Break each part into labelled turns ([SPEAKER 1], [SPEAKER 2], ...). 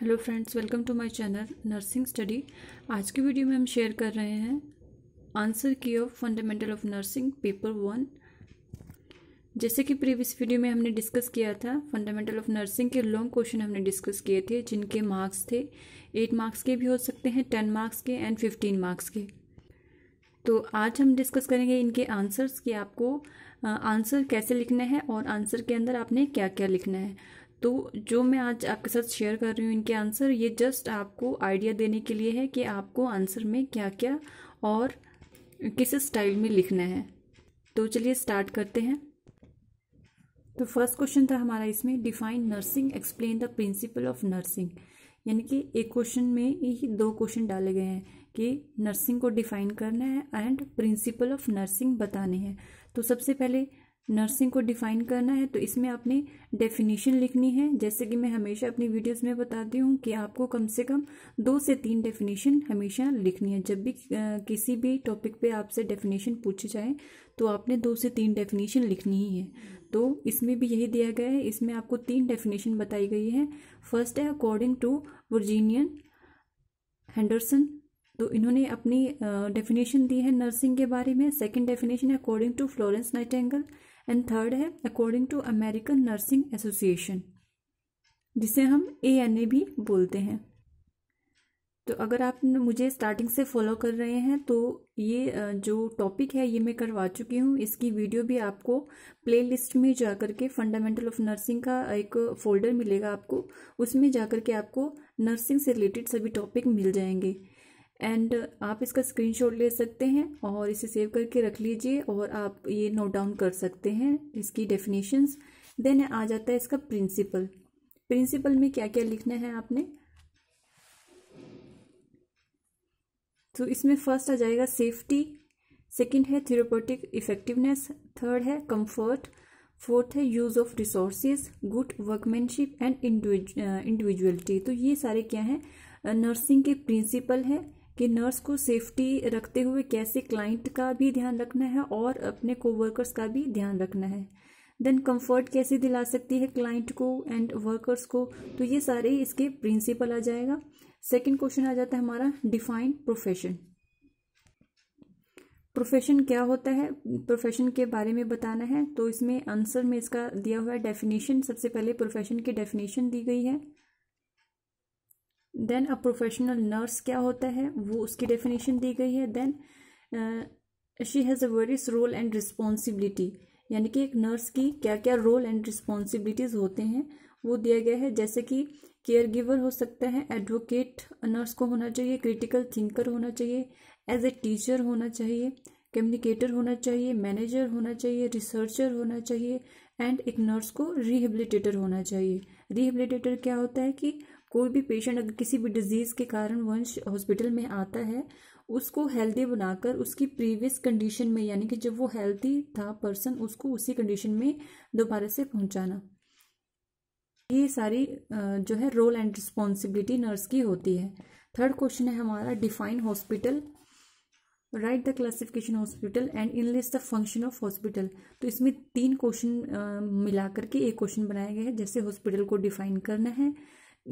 [SPEAKER 1] Hello friends welcome to my channel nursing study आज की video में हम शेयर कर रहे हैं answer key of fundamental of nursing paper one जैसे कि प्रीवियस वीडियो में हमने डिस्कस किया था फंडामेंटल ऑफ नर्सिंग के लॉन्ग क्वेश्चन हमने डिस्कस किए थे जिनके मार्क्स थे एट मार्क्स के भी हो सकते हैं टेन मार्क्स के एंड फिफ्टीन मार्क्स के तो आज हम डिस्कस करेंगे इनके आंसर्स कि आपको आंसर कैसे लिखना है और आंसर के अंदर आपने क्या क्या लिखना है तो जो मैं आज आपके साथ शेयर कर रही हूँ इनके आंसर ये जस्ट आपको आइडिया देने के लिए है कि आपको आंसर में क्या क्या और किस स्टाइल में लिखना है तो चलिए स्टार्ट करते हैं तो फर्स्ट क्वेश्चन था हमारा इसमें define nursing explain the principle of nursing यानी कि एक क्वेश्चन में ही दो क्वेश्चन डाले गए हैं कि नर्सिंग को डिफाइन करना है एंड प्रिंसिपल ऑफ नर्सिंग बताने हैं तो सबसे पहले नर्सिंग को डिफाइन करना है तो इसमें आपने डेफिनेशन लिखनी है जैसे कि मैं हमेशा अपनी वीडियोस में बताती हूँ कि आपको कम से कम दो से तीन डेफिनेशन हमेशा लिखनी है जब भी किसी भी टॉपिक पे आपसे डेफिनेशन पूछे जाए तो आपने दो से तीन डेफिनेशन लिखनी ही है तो इसमें भी यही दिया गया है इसमें आपको तीन डेफिनेशन बताई गई है फर्स्ट है अकॉर्डिंग टू वर्जीनियन हैंडरसन तो इन्होंने अपनी डेफिनेशन दी है नर्सिंग के बारे में सेकंड डेफिनेशन है according to Florence Nightingale and third है according to American nursing association जिसे हम ए एन ए भी बोलते हैं तो अगर आप मुझे स्टार्टिंग से फॉलो कर रहे हैं तो ये जो टॉपिक है ये मैं करवा चुकी हूँ इसकी वीडियो भी आपको प्लेलिस्ट में जा कर के फंडामेंटल ऑफ नर्सिंग का एक फ़ोल्डर मिलेगा आपको उसमें जा कर के आपको नर्सिंग से रिलेटेड सभी टॉपिक मिल जाएंगे एंड uh, आप इसका स्क्रीनशॉट ले सकते हैं और इसे सेव करके रख लीजिए और आप ये नोट डाउन कर सकते हैं इसकी डेफिनेशंस देन आ जाता है इसका प्रिंसिपल प्रिंसिपल में क्या क्या लिखना है आपने तो इसमें फर्स्ट आ जाएगा सेफ्टी सेकंड है थेरोपोटिक इफेक्टिवनेस थर्ड है कंफर्ट फोर्थ है use of resources good workmanship and individuality तो ये सारे क्या हैं नर्सिंग uh, के प्रिंसिपल हैं कि नर्स को सेफ्टी रखते हुए कैसे क्लाइंट का भी ध्यान रखना है और अपने कोवर्कर्स का भी ध्यान रखना है देन कंफर्ट कैसे दिला सकती है क्लाइंट को एंड वर्कर्स को तो ये सारे इसके प्रिंसिपल आ जाएगा सेकंड क्वेश्चन आ जाता है हमारा डिफाइन प्रोफेशन प्रोफेशन क्या होता है प्रोफेशन के बारे में बताना है तो इसमें आंसर में इसका दिया हुआ है डेफिनेशन सबसे पहले प्रोफेशन की डेफिनेशन दी गई है देन अ प्रोफेशनल नर्स क्या होता है वो उसकी डेफिनेशन दी गई है then she has a various role and responsibility यानी कि एक नर्स की क्या क्या रोल एंड रिस्पॉन्सिबिलिटीज़ होते हैं वो दिया गया है जैसे कि केयर गिवर हो सकता है एडवोकेट नर्स को होना चाहिए क्रिटिकल थिंकर होना चाहिए एज ए टीचर होना चाहिए कम्युनिकेटर होना चाहिए मैनेजर होना चाहिए रिसर्चर होना चाहिए एंड एक नर्स को रिहेबिलिटेटर होना चाहिए रिहेबिलिटेटर क्या होता है कि कोई भी पेशेंट अगर किसी भी डिजीज़ के कारण वंश हॉस्पिटल में आता है उसको हेल्दी बनाकर उसकी प्रीवियस कंडीशन में यानी कि जब वो हेल्दी था पर्सन उसको उसी कंडीशन में दोबारा से पहुंचाना ये सारी जो है रोल एंड रिस्पॉन्सिबिलिटी नर्स की होती है थर्ड क्वेश्चन है हमारा define hospital write the classification hospital and enlist the function of hospital तो इसमें तीन क्वेश्चन मिला करके एक क्वेश्चन बनाया गया है जैसे हॉस्पिटल को डिफाइन करना है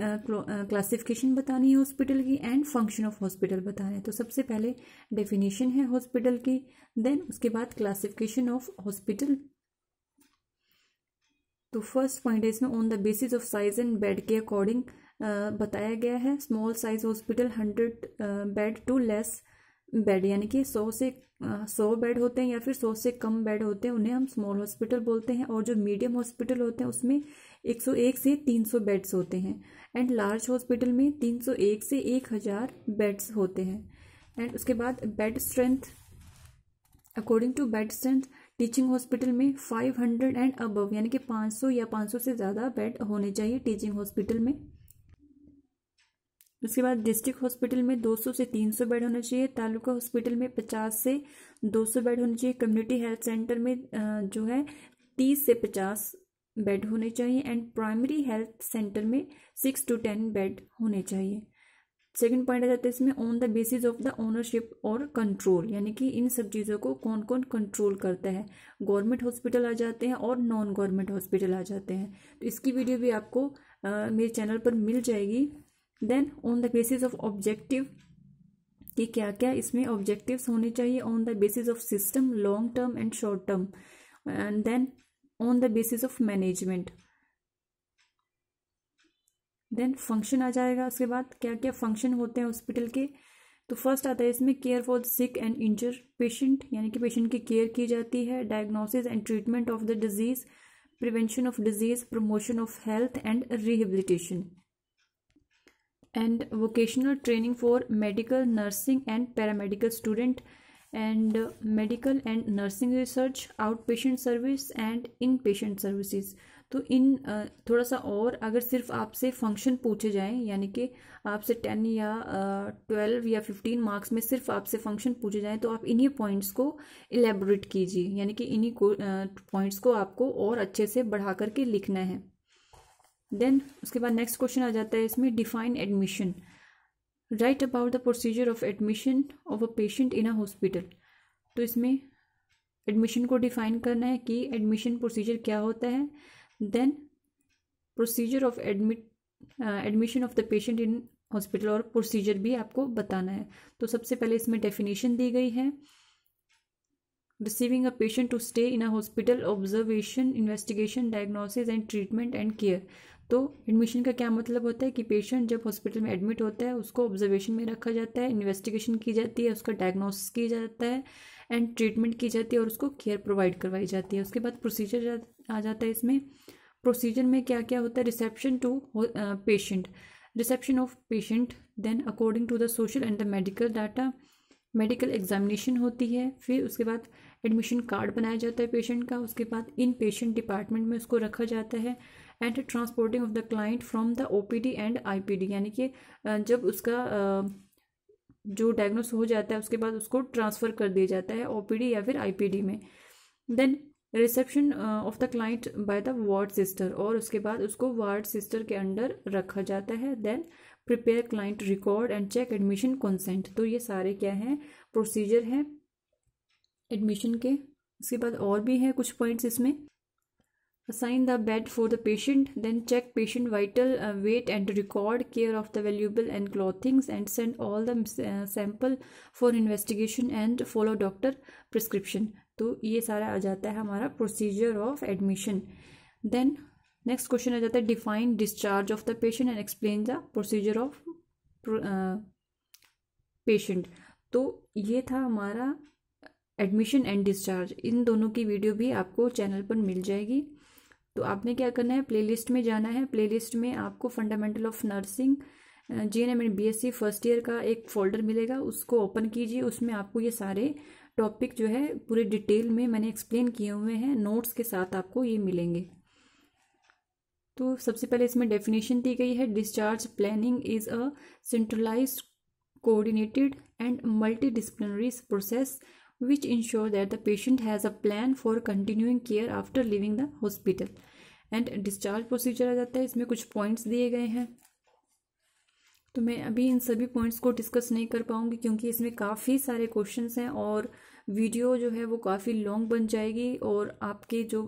[SPEAKER 1] क्लासिफिकेशन बतानी है हॉस्पिटल की एंड फंक्शन ऑफ हॉस्पिटल बताना है तो सबसे पहले डेफिनेशन है हॉस्पिटल की देन उसके बाद क्लासिफिकेशन ऑफ हॉस्पिटल तो फर्स्ट पॉइंट है इसमें on the basis of size and bed के अकॉर्डिंग बताया गया है small size hospital hundred bed to less bed यानी कि सौ से सौ बेड होते हैं या फिर सौ से कम बेड होते हैं उन्हें हम स्मॉल हॉस्पिटल बोलते हैं और जो मीडियम हॉस्पिटल होते हैं उसमें 101 से 300 बेड्स होते हैं एंड लार्ज हॉस्पिटल में 301 से 1000 बेड्स होते हैं एंड उसके बाद bed strength according to bed strength teaching hospital में 500 एंड अबव यानी कि 500 या 500 से ज़्यादा बेड होने चाहिए टीचिंग हॉस्पिटल में उसके बाद डिस्ट्रिक्ट हॉस्पिटल में 200 से 300 बेड होना चाहिए तालुका हॉस्पिटल में 50 से 200 बेड होने चाहिए कम्युनिटी हेल्थ सेंटर में जो है 30 से 50 बेड होने चाहिए एंड प्राइमरी हेल्थ सेंटर में सिक्स टू टेन बेड होने चाहिए सेकंड पॉइंट आ जाता है इसमें on the basis of the ownership और कंट्रोल यानी कि इन सब चीज़ों को कौन कौन कंट्रोल करता है गवर्नमेंट हॉस्पिटल आ जाते हैं और नॉन गवर्नमेंट हॉस्पिटल आ जाते हैं तो इसकी वीडियो भी आपको आ, मेरे चैनल पर मिल जाएगी then on the basis of objective कि क्या क्या इसमें ऑब्जेक्टिव्स होने चाहिए on the basis of system long term and short term and then on the basis of management then function आ जाएगा उसके बाद क्या क्या फंक्शन होते हैं हॉस्पिटल के तो फर्स्ट आता है इसमें care for sick and injured patient यानी कि पेशेंट की केयर की जाती है diagnosis and treatment of the disease prevention of disease promotion of health and rehabilitation and vocational training for medical nursing and paramedical student and medical and nursing research out patient service and in patient services तो इन थोड़ा सा और अगर सिर्फ आपसे function पूछे जाएं यानी कि आपसे टेन या ट्वेल्व या फिफ्टीन मार्क्स में सिर्फ आपसे फंक्शन पूछे जाएं तो आप इन्हीं पॉइंट्स को इलेबोरेट कीजिए यानी कि इन्हीं को पॉइंट्स को आपको और अच्छे से बढ़ा करके लिखना है देन उसके बाद नेक्स्ट क्वेश्चन आ जाता है इसमें define admission write about the procedure of admission of a patient in a hospital तो इसमें एडमिशन को डिफाइन करना है कि एडमिशन प्रोसीजर क्या होता है then procedure of admit admission of the patient in hospital और प्रोसीजर भी आपको बताना है तो सबसे पहले इसमें डेफिनेशन दी गई है receiving a patient to stay in a hospital observation investigation diagnosis and treatment and care तो एडमिशन का क्या मतलब होता है कि पेशेंट जब हॉस्पिटल में एडमिट होता है उसको ऑब्जर्वेशन में रखा जाता है इन्वेस्टिगेशन की जाती है उसका डायग्नोसिस किया जाता है एंड ट्रीटमेंट की जाती है और उसको केयर प्रोवाइड करवाई जाती है उसके बाद प्रोसीजर जा, आ जाता है इसमें प्रोसीजर में क्या क्या होता है reception to patient reception of patient then according to the social and the medical data medical examination होती है फिर उसके बाद एडमिशन कार्ड बनाया जाता है पेशेंट का उसके बाद इन पेशेंट डिपार्टमेंट में उसको रखा जाता है and transporting of the client from the OPD and IPD यानी कि जब उसका जो डायग्नोस हो जाता है उसके बाद उसको ट्रांसफ़र कर दिया जाता है ओपीडी या फिर आईपीडी में then reception of the client by the ward sister और उसके बाद उसको वार्ड सिस्टर के अंडर रखा जाता है then prepare client record and check admission consent तो ये सारे क्या हैं प्रोसीजर हैं एडमिशन के उसके बाद और भी हैं कुछ पॉइंट्स इसमें assign the bed for the patient then check patient vital uh, weight and record care of the valuable and clothings and send all the uh, sample for investigation and follow doctor prescription तो ये सारा आ जाता है हमारा procedure of admission then next question आ जाता है define discharge of the patient and explain the procedure of patient तो ये था हमारा एडमिशन एंड डिस्चार्ज इन दोनों की वीडियो भी आपको चैनल पर मिल जाएगी तो आपने क्या करना है प्लेलिस्ट में जाना है प्लेलिस्ट में आपको fundamental of nursing G N M and B S C first year का एक फोल्डर मिलेगा उसको ओपन कीजिए उसमें आपको ये सारे टॉपिक जो है पूरे डिटेल में मैंने एक्सप्लेन किए हुए हैं नोट्स के साथ आपको ये मिलेंगे तो सबसे पहले इसमें डेफिनेशन दी गई है discharge planning is a centralised coordinated and multidisciplinary process which ensure that the patient has a plan for continuing care after leaving the hospital and discharge procedure आ जाता है इसमें कुछ पॉइंट्स दिए गए हैं तो मैं अभी इन सभी पॉइंट्स को डिस्कस नहीं कर पाऊंगी क्योंकि इसमें काफ़ी सारे क्वेश्चंस हैं और वीडियो जो है वो काफ़ी लॉन्ग बन जाएगी और आपके जो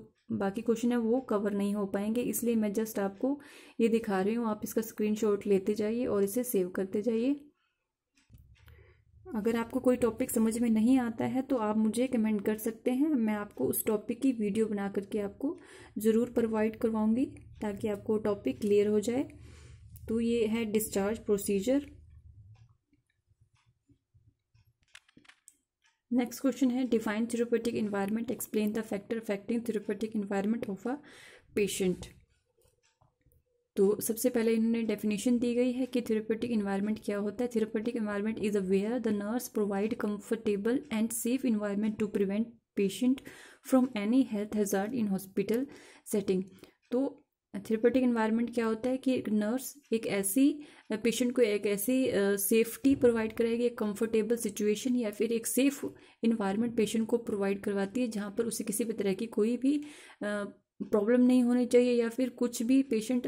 [SPEAKER 1] बाकी क्वेश्चन है वो कवर नहीं हो पाएंगे इसलिए मैं जस्ट आपको ये दिखा रही हूँ आप इसका स्क्रीनशॉट लेते जाइए और इसे सेव करते जाइए अगर आपको कोई टॉपिक समझ में नहीं आता है तो आप मुझे कमेंट कर सकते हैं मैं आपको उस टॉपिक की वीडियो बना करके आपको ज़रूर प्रोवाइड करवाऊंगी ताकि आपको टॉपिक क्लियर हो जाए तो ये है डिस्चार्ज प्रोसीजर नेक्स्ट क्वेश्चन है define therapeutic environment explain the factor affecting therapeutic environment of a patient तो सबसे पहले इन्होंने डेफिनेशन दी गई है कि थेरोपेटिक इन्वायरमेंट क्या होता है therapeutic environment is a where the nurse provide comfortable and safe environment to prevent patient from any health hazard in hospital setting तो थेरोपेटिक इन्वायरमेंट क्या होता है कि एक नर्स एक ऐसी पेशेंट को एक ऐसी सेफ्टी प्रोवाइड कराएगी एक कंफर्टेबल सिचुएशन या फिर एक सेफ इन्वायरमेंट पेशेंट को प्रोवाइड करवाती है जहाँ पर उसे किसी भी तरह की कोई भी प्रॉब्लम नहीं होनी चाहिए या फिर कुछ भी पेशेंट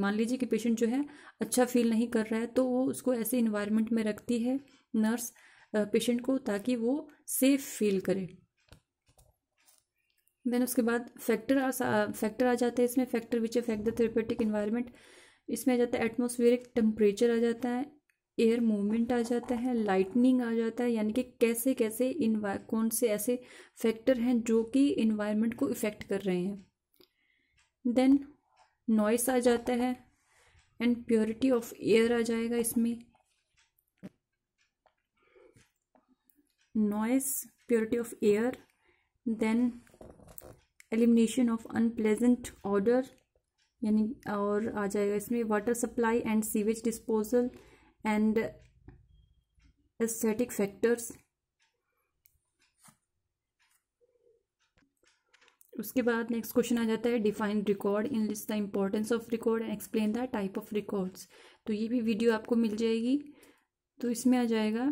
[SPEAKER 1] मान लीजिए कि पेशेंट जो है अच्छा फील नहीं कर रहा है तो वो उसको ऐसे इन्वायरमेंट में रखती है नर्स पेशेंट को ताकि वो सेफ फील करे देन उसके बाद फैक्टर फैक्टर आ जाते हैं इसमें factor which affect the therapeutic environment इसमें आ जाता है एटमोस्फेरिक टेम्परेचर आ जाता है एयर मूवमेंट आ जाता है लाइटनिंग आ जाता है यानी कि कैसे कैसे इन्वा कौन से ऐसे फैक्टर हैं जो कि इन्वायरमेंट को इफ़ेक्ट कर रहे हैं देन नॉइस आ जाता है एंड प्योरिटी ऑफ एयर आ जाएगा इसमें noise purity of air then elimination of unpleasant order यानी और आ जाएगा इसमें water supply and sewage disposal and aesthetic factors उसके बाद नेक्स्ट क्वेश्चन आ जाता है define record enlist the importance of record and explain the type of records तो ये भी वीडियो आपको मिल जाएगी तो इसमें आ जाएगा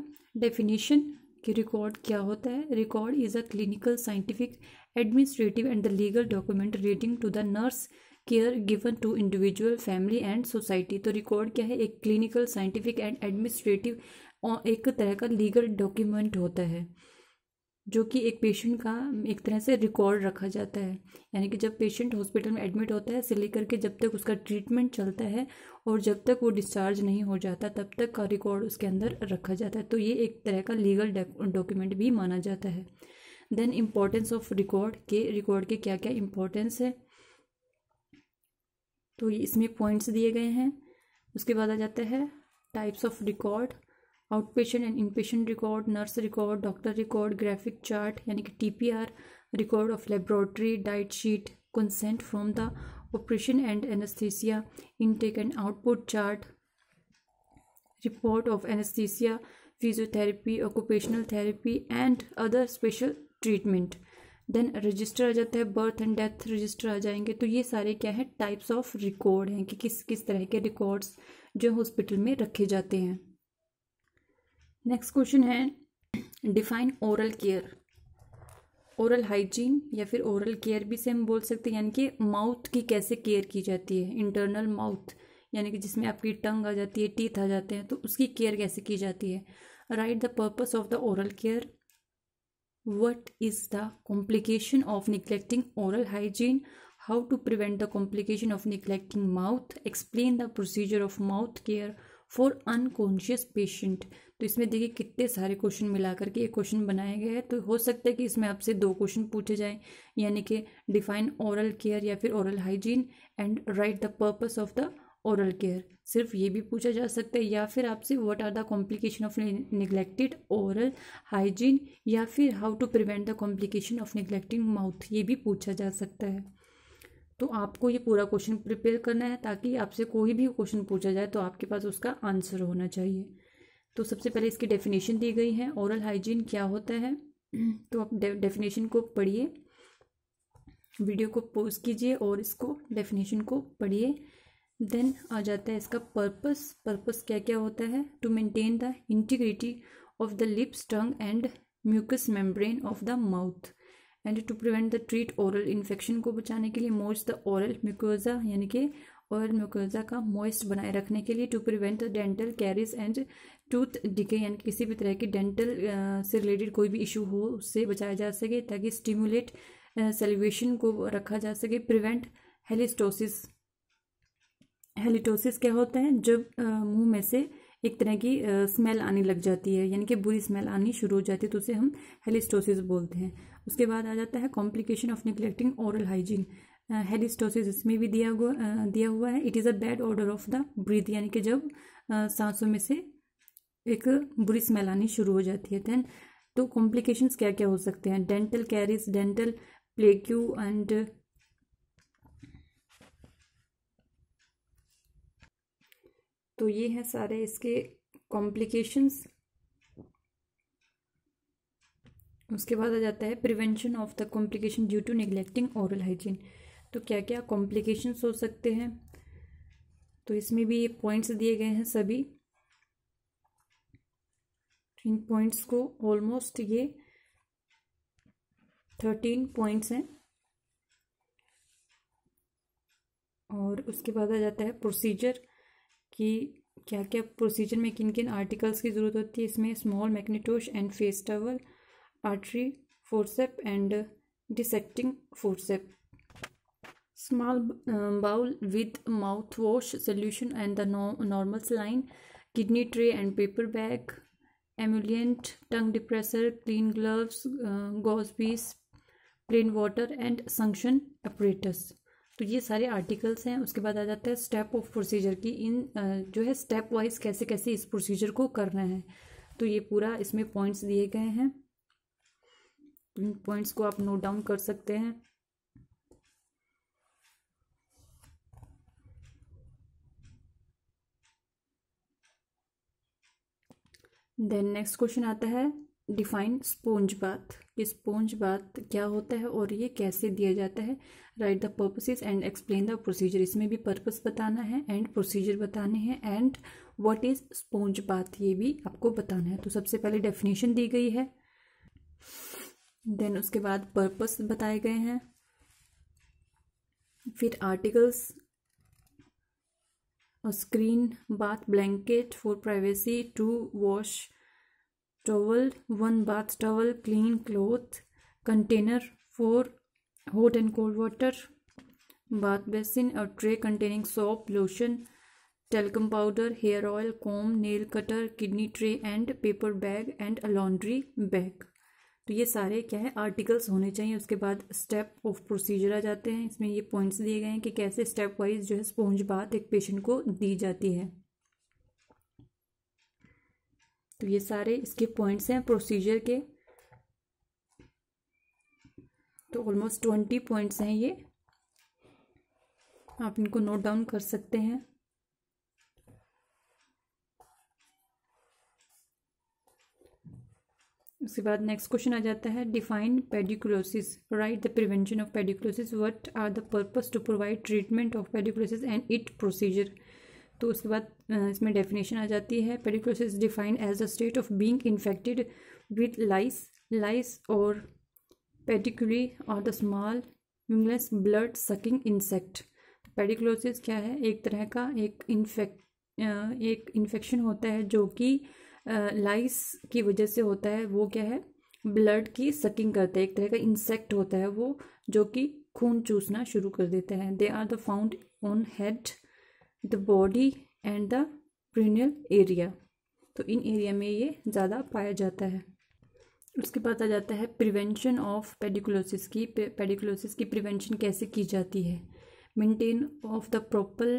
[SPEAKER 1] डेफिनेशन कि रिकॉर्ड क्या होता है record is a clinical scientific administrative and the legal document relating to the nurse care given to individual family and society तो रिकॉर्ड क्या है एक क्लिनिकल साइंटिफिक एंड एडमिनिस्ट्रेटिव और एक तरह का लीगल डॉक्यूमेंट होता है जो कि एक पेशेंट का एक तरह से रिकॉर्ड रखा जाता है यानी कि जब पेशेंट हॉस्पिटल में एडमिट होता है से लेकर के जब तक उसका ट्रीटमेंट चलता है और जब तक वो डिस्चार्ज नहीं हो जाता तब तक का रिकॉर्ड उसके अंदर रखा जाता है तो ये एक तरह का लीगल डॉक्यूमेंट भी माना जाता है देन इम्पोर्टेंस ऑफ रिकॉर्ड के रिकॉर्ड के क्या क्या इम्पोर्टेंस है तो इसमें पॉइंट्स दिए गए हैं उसके बाद आ जाता है types of record out patient and in patient record nurse record doctor record graphic chart यानी कि T P R record of laboratory diet sheet consent from the operation and anaesthesia intake and output chart report of anaesthesia physiotherapy occupational therapy and other special treatment then register आ जाता है birth and death register आ जाएंगे तो ये सारे क्या है टाइप्स ऑफ रिकॉर्ड हैं कि किस किस तरह के रिकॉर्ड्स जो हॉस्पिटल में रखे जाते हैं नेक्स्ट क्वेश्चन है define oral care oral hygiene या फिर ओरल केयर भी से हम बोल सकते हैं यानी कि माउथ की कैसे केयर की जाती है इंटरनल माउथ यानी कि जिसमें आपकी टंग आ जाती है टीथ आ जाते हैं तो उसकी केयर कैसे की जाती है write the purpose of the oral care what is the complication of neglecting oral hygiene how to prevent the complication of neglecting mouth explain the procedure of mouth care for unconscious patient तो इसमें देखिए कितने सारे question मिला करके एक question बनाया गया है तो हो सकता है कि इसमें आपसे दो क्वेश्चन पूछे जाए यानी कि डिफाइन ओरल केयर या फिर oral hygiene and write the purpose of the oral care सिर्फ ये भी पूछा जा सकता है या फिर आपसे what are the complication of neglected oral hygiene या फिर how to prevent the complication of neglecting mouth ये भी पूछा जा सकता है तो आपको ये पूरा क्वेश्चन प्रिपेयर करना है ताकि आपसे कोई भी क्वेश्चन पूछा जाए तो आपके पास उसका आंसर होना चाहिए तो सबसे पहले इसकी डेफिनेशन दी गई है ओरल हाइजीन क्या होता है तो आप डेफिनेशन को पढ़िए वीडियो को पोज कीजिए और इसको डेफिनेशन को पढ़िए देन आ जाता है इसका पर्पस पर्पस क्या क्या होता है to maintain the integrity of the lips tongue and mucous membrane of the mouth and to prevent the treat oral infection को बचाने के लिए मोस्ट द ओरल म्यूकोजा यानी कि ओरल म्यूकोजा का मॉइस्ट बनाए रखने के लिए to prevent dental caries and tooth decay यानी किसी भी तरह के डेंटल से रिलेटेड कोई भी इशू हो उससे बचाया जा सके ताकि स्टिमुलेट सेलिवेशन को रखा जा सके प्रिवेंट हेलिस्टोसिस हेलिटोसिस क्या होता है जब मुंह में से एक तरह की स्मेल आने लग जाती है यानी कि बुरी स्मेल आनी शुरू हो जाती है तो उसे हम हेलिस्टोसिस बोलते हैं उसके बाद आ जाता है complication of neglecting oral hygiene halitosis इसमें भी दिया हुआ दिया हुआ है it is a bad order of the breath यानी कि जब सांसों में से एक बुरी स्मेल आनी शुरू हो जाती है दैन तो कॉम्प्लिकेशंस क्या क्या हो सकते हैं dental caries dental plaque and तो ये हैं सारे इसके कॉम्प्लिकेशंस उसके बाद आ जाता है prevention of the complication due to neglecting oral hygiene तो क्या क्या कॉम्प्लिकेशंस हो सकते हैं तो इसमें भी ये पॉइंट्स दिए गए हैं सभी इन पॉइंट्स को ऑलमोस्ट ये थर्टीन पॉइंट्स हैं और उसके बाद आ जाता है प्रोसीजर कि क्या क्या प्रोसीजर में किन किन आर्टिकल्स की ज़रूरत होती है इसमें small mackintosh and face towel artery forceps and dissecting forceps small bowl with mouthwash solution and the normal saline kidney tray and paper bag emollient tongue depressor clean gloves gauze piece plain water and suction apparatus तो ये सारे articles हैं उसके बाद आ जाता है step of procedure की इन जो है स्टेप वाइज कैसे कैसे इस प्रोसीजर को करना है तो ये पूरा इसमें पॉइंट्स दिए गए हैं इन पॉइंट्स को आप नोट डाउन कर सकते हैं देन नेक्स्ट क्वेश्चन आता है डिफाइन स्पोंज बाथ स्पोंज बात क्या होता है और ये कैसे दिया जाता है write the purposes and explain the procedure इसमें भी पर्पस बताना है एंड प्रोसीजर बताने हैं एंड व्हाट इज़ स्पॉन्ज बात ये भी आपको बताना है तो सबसे पहले डेफिनेशन दी गई है देन उसके बाद पर्पस बताए गए हैं फिर आर्टिकल्स और screen bath blanket for privacy to wash towel, one bath towel, clean cloth, container for hot and cold water, bath basin, a tray containing soap, lotion, talcum powder, hair oil, comb, nail cutter, kidney tray and paper bag and a laundry bag. तो ये सारे क्या है articles होने चाहिए उसके बाद step of procedure आ जाते हैं इसमें ये पॉइंट्स दिए गए हैं कि कैसे स्टेप वाइज जो है स्पॉन्ज बात एक पेशेंट को दी जाती है तो ये सारे इसके पॉइंट्स हैं प्रोसीजर के तो ऑलमोस्ट ट्वेंटी पॉइंट्स हैं ये आप इनको नोट डाउन कर सकते हैं उसके बाद नेक्स्ट क्वेश्चन आ जाता है define pediculosis write the prevention of pediculosis what are the purpose to provide treatment of pediculosis and it procedure तो उसके बाद इसमें डेफिनेशन आ जाती है pediculosis is defined as a state of being infected with lice lice और pediculi और the small wingless blood sucking insect pediculosis क्या है एक तरह का एक इन्फेक्ट एक इन्फेक्शन होता है जो कि लाइस की वजह से होता है वो क्या है ब्लड की सकिंग करता है एक तरह का इंसेक्ट होता है वो जो कि खून चूसना शुरू कर देता है they are the found on head the body and the perineal area तो इन एरिया में ये ज़्यादा पाया जाता है उसके बाद आ जाता है प्रिवेंशन ऑफ पेडिकुलोसिस की पेडिकुलोसिस की प्रिवेंशन कैसे की जाती है maintain of the proper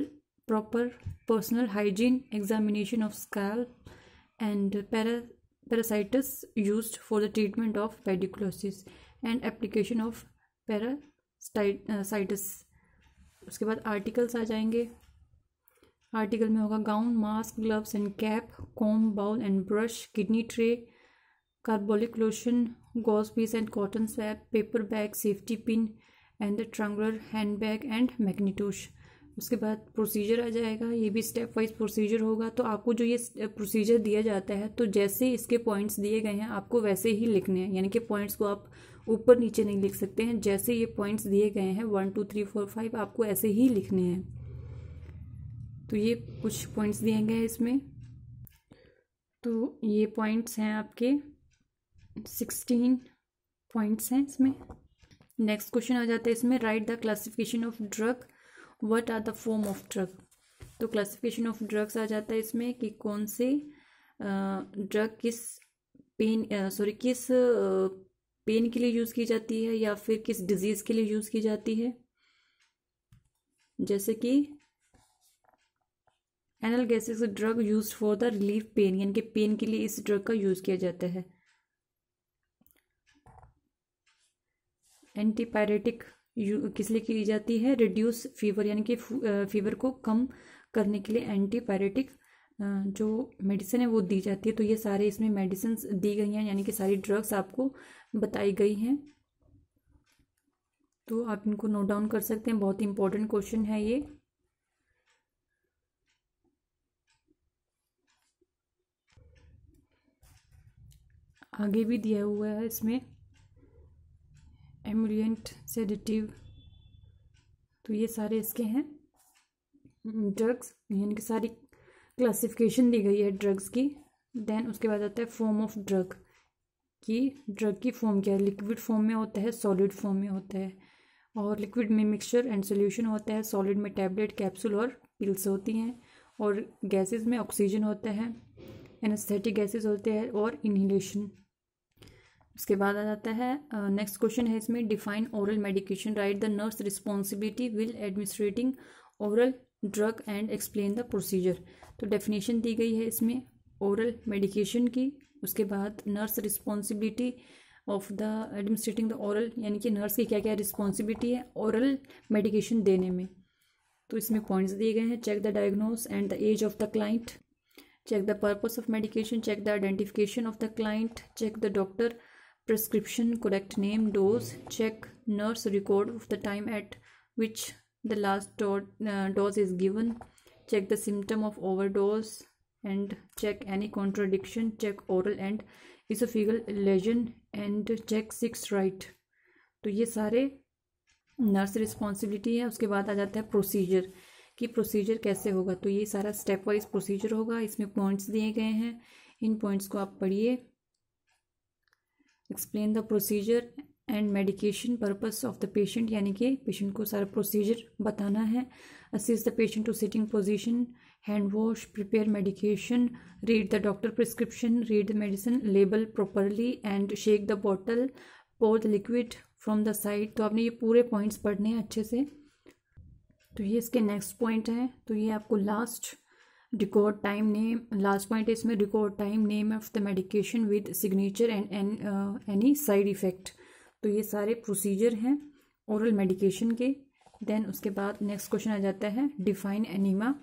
[SPEAKER 1] proper personal hygiene examination of scalp and para parasites use for the treatment of pediculosis and application of parasites उसके बाद आर्टिकल्स आ जाएंगे आर्टिकल में होगा gown mask gloves and cap comb bowl and brush kidney tray carbolic lotion gauze piece and cotton swab paper bag safety pin and the triangular hand bag and mackintosh उसके बाद procedure आ जाएगा ये भी step wise procedure होगा तो आपको जो ये प्रोसीजर दिया जाता है तो जैसे इसके पॉइंट्स दिए गए हैं आपको वैसे ही लिखने हैं यानी कि पॉइंट्स को आप ऊपर नीचे नहीं लिख सकते हैं जैसे ये पॉइंट्स दिए गए हैं one two three four five आपको ऐसे ही लिखने हैं तो ये कुछ पॉइंट्स दिए गए इसमें तो ये पॉइंट्स हैं आपके सिक्सटीन पॉइंट्स हैं इसमें नेक्स्ट क्वेश्चन आ जाता है इसमें write the classification of drug what are the form of drug तो क्लासिफिकेशन ऑफ ड्रग्स आ जाता है इसमें कि कौन से ड्रग किस पेन सॉरी किस पेन के लिए यूज़ की जाती है या फिर किस डिजीज़ के लिए यूज़ की जाती है जैसे कि analgesic drug use for the relief pain यानी कि पेन के लिए इस ड्रग का यूज किया जाता है एंटीपायरेटिक किस लिए की जाती है रिड्यूस फीवर यानी कि फीवर को कम करने के लिए एंटीपायरेटिक जो मेडिसिन है वो दी जाती है तो ये सारे इसमें मेडिसिन दी गई हैं यानी कि सारी ड्रग्स आपको बताई गई हैं तो आप इनको नोट डाउन कर सकते हैं बहुत ही इंपॉर्टेंट क्वेश्चन है ये आगे भी दिया हुआ है इसमें एमुलियंट सेडेटिव तो ये सारे इसके हैं ड्रग्स यानी कि सारी क्लासिफिकेशन दी गई है ड्रग्स की देन उसके बाद आता है फॉर्म ऑफ ड्रग कि ड्रग की फॉर्म क्या है लिक्विड फॉर्म में होता है सॉलिड फॉर्म में होता है और लिक्विड में मिक्सचर एंड सोल्यूशन होता है सॉलिड में टैबलेट कैप्सूल और पिल्स होती हैं और गैसेस में ऑक्सीजन होता है एनास्थेटिक गैसेस होते हैं और इन्हीलेशन उसके बाद आ जाता है नेक्स्ट क्वेश्चन है इसमें define oral medication write the nurse responsibility will administrating oral drug and explain the procedure तो डेफिनेशन दी गई है इसमें ओरल मेडिकेशन की उसके बाद nurse responsibility of the administrating the oral यानी कि नर्स की क्या क्या रिस्पॉन्सिबिलिटी है ओरल मेडिकेशन देने में तो इसमें पॉइंट्स दिए गए हैं check the diagnose and the age of the client check the purpose of medication check the identification of the client check the doctor prescription correct name dose check nurse record of the time at which the last do uh, dose is given check the symptom of overdose and check any contradiction check oral and esophageal lesion and check six right तो ये सारे nurse responsibility है उसके बाद आ जाता है procedure कि प्रोसीजर कैसे होगा तो ये सारा स्टेप वाइज प्रोसीजर होगा इसमें पॉइंट्स दिए गए हैं इन पॉइंट्स को आप पढ़िए explain the procedure and medication purpose of the patient यानी कि पेशेंट को सारा प्रोसीजर बताना है assist the patient to sitting position hand wash prepare medication read the doctor prescription read the medicine label properly and shake the bottle pour the liquid from the side तो आपने ये पूरे points पढ़ने हैं अच्छे से तो ये इसके नेक्स्ट पॉइंट हैं तो ये आपको last record time name last point है इसमें record time name of the medication with signature and any side effect तो ये सारे प्रोसीजर हैं ओरल मेडिकेशन के देन उसके बाद नेक्स्ट क्वेश्चन आ जाता है डिफाइन एनीमा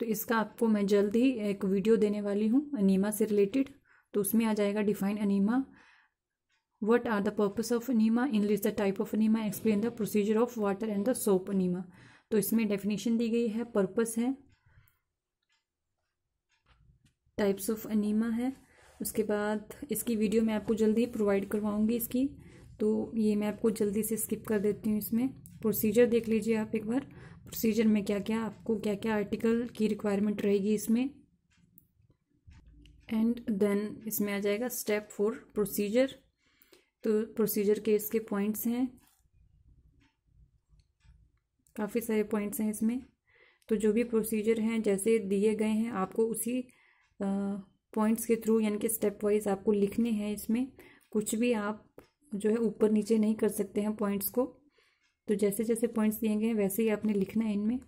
[SPEAKER 1] तो इसका आपको मैं जल्द ही एक वीडियो देने वाली हूँ अनीमा से रिलेटेड तो उसमें आ जाएगा define enema what are the purpose of enema enlist the type of enema explain the procedure of water and the soap enema तो इसमें डेफिनेशन दी गई है पर्पज़ है टाइप्स ऑफ अनीमा है उसके बाद इसकी वीडियो मैं आपको जल्दी प्रोवाइड करवाऊँगी इसकी तो ये मैं आपको जल्दी से स्किप कर देती हूँ इसमें प्रोसीजर देख लीजिए आप एक बार प्रोसीजर में क्या क्या आपको क्या क्या आर्टिकल की रिक्वायरमेंट रहेगी इसमें एंड देन इसमें आ जाएगा स्टेप फोर प्रोसीजर तो प्रोसीजर के इसके पॉइंट्स हैं काफ़ी सारे पॉइंट्स हैं इसमें तो जो भी प्रोसीजर हैं जैसे दिए गए हैं आपको उसी पॉइंट्स के थ्रू यानी कि स्टेप वाइज आपको लिखने हैं इसमें कुछ भी आप जो है ऊपर नीचे नहीं कर सकते हैं पॉइंट्स को तो जैसे जैसे पॉइंट्स दिए गए हैं वैसे ही आपने लिखना है इनमें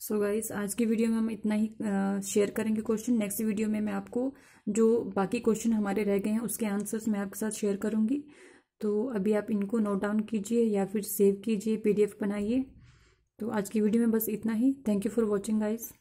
[SPEAKER 1] सो so गाइस आज की वीडियो में हम इतना ही शेयर करेंगे क्वेश्चन नेक्स्ट वीडियो में मैं आपको जो बाकी क्वेश्चन हमारे रह गए हैं उसके आंसर्स मैं आपके साथ शेयर करूँगी तो अभी आप इनको नोट डाउन कीजिए या फिर सेव कीजिए पीडीएफ बनाइए तो आज की वीडियो में बस इतना ही thank you for watching guys